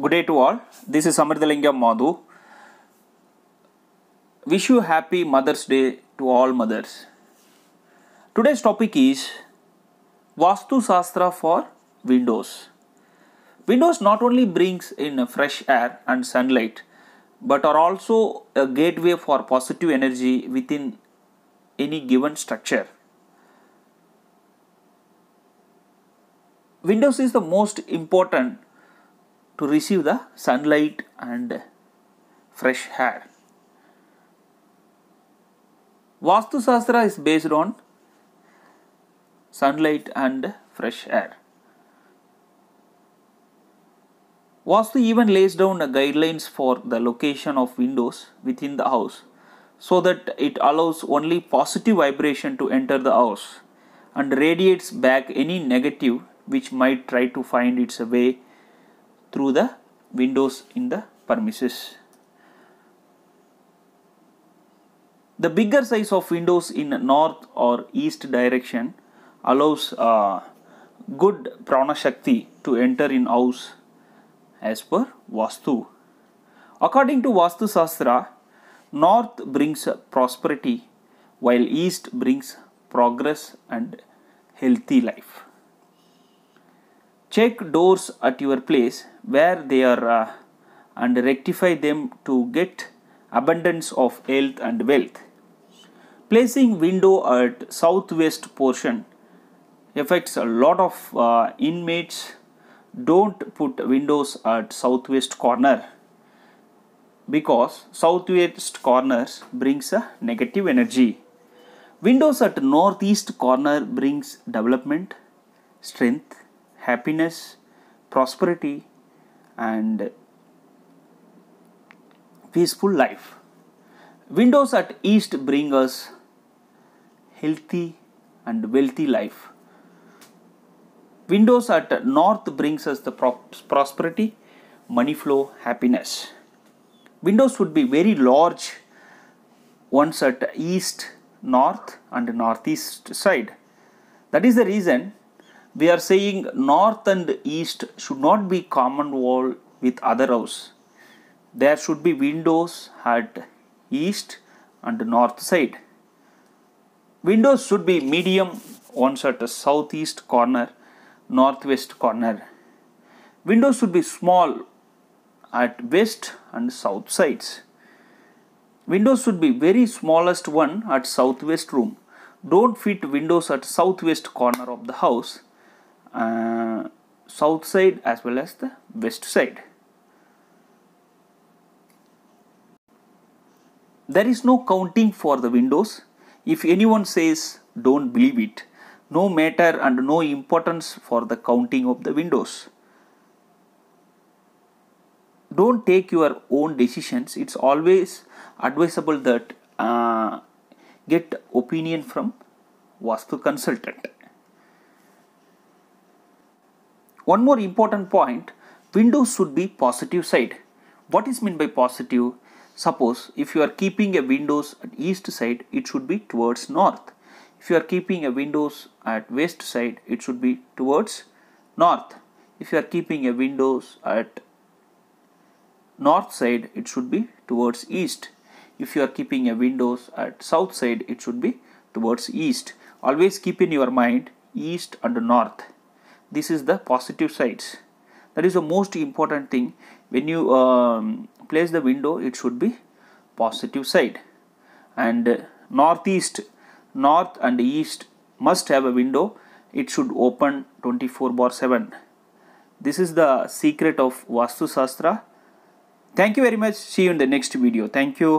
Good day to all. This is Amritalingam Madhu. Wish you happy Mother's Day to all mothers. Today's topic is Vastu Sastra for windows. Windows not only brings in fresh air and sunlight but are also a gateway for positive energy within any given structure. Windows is the most important to receive the sunlight and fresh air. Vastu Shastra is based on sunlight and fresh air. Vastu even lays down guidelines for the location of windows within the house so that it allows only positive vibration to enter the house and radiates back any negative which might try to find its way through the windows in the premises. The bigger size of windows in north or east direction allows uh, good prana shakti to enter in house as per Vastu. According to Vastu Sastra, north brings prosperity while east brings progress and healthy life check doors at your place where they are uh, and rectify them to get abundance of health and wealth. Placing window at southwest portion affects a lot of uh, inmates. Don't put windows at southwest corner because southwest corners brings a negative energy. Windows at northeast corner brings development, strength happiness, prosperity, and peaceful life. Windows at east bring us healthy and wealthy life. Windows at north brings us the prosperity, money flow, happiness. Windows would be very large ones at east, north, and northeast side. That is the reason we are saying north and east should not be common wall with other house. There should be windows at east and north side. Windows should be medium ones at the southeast corner, northwest corner. Windows should be small at west and south sides. Windows should be very smallest one at southwest room. Don't fit windows at southwest corner of the house uh, south side as well as the west side. There is no counting for the windows. If anyone says don't believe it, no matter and no importance for the counting of the windows. Don't take your own decisions. It's always advisable that uh, get opinion from Vastu consultant. One more important point, windows should be positive side. What is meant by positive? Suppose if you are keeping a windows at east side, it should be towards north. If you are keeping a windows at west side, it should be towards north. If you are keeping a windows at north side, it should be towards east. If you are keeping a windows at south side, it should be towards east. Always keep in your mind east and north this is the positive sides that is the most important thing when you um, place the window it should be positive side and uh, northeast north and east must have a window it should open 24 bar 7 this is the secret of vastu shastra thank you very much see you in the next video thank you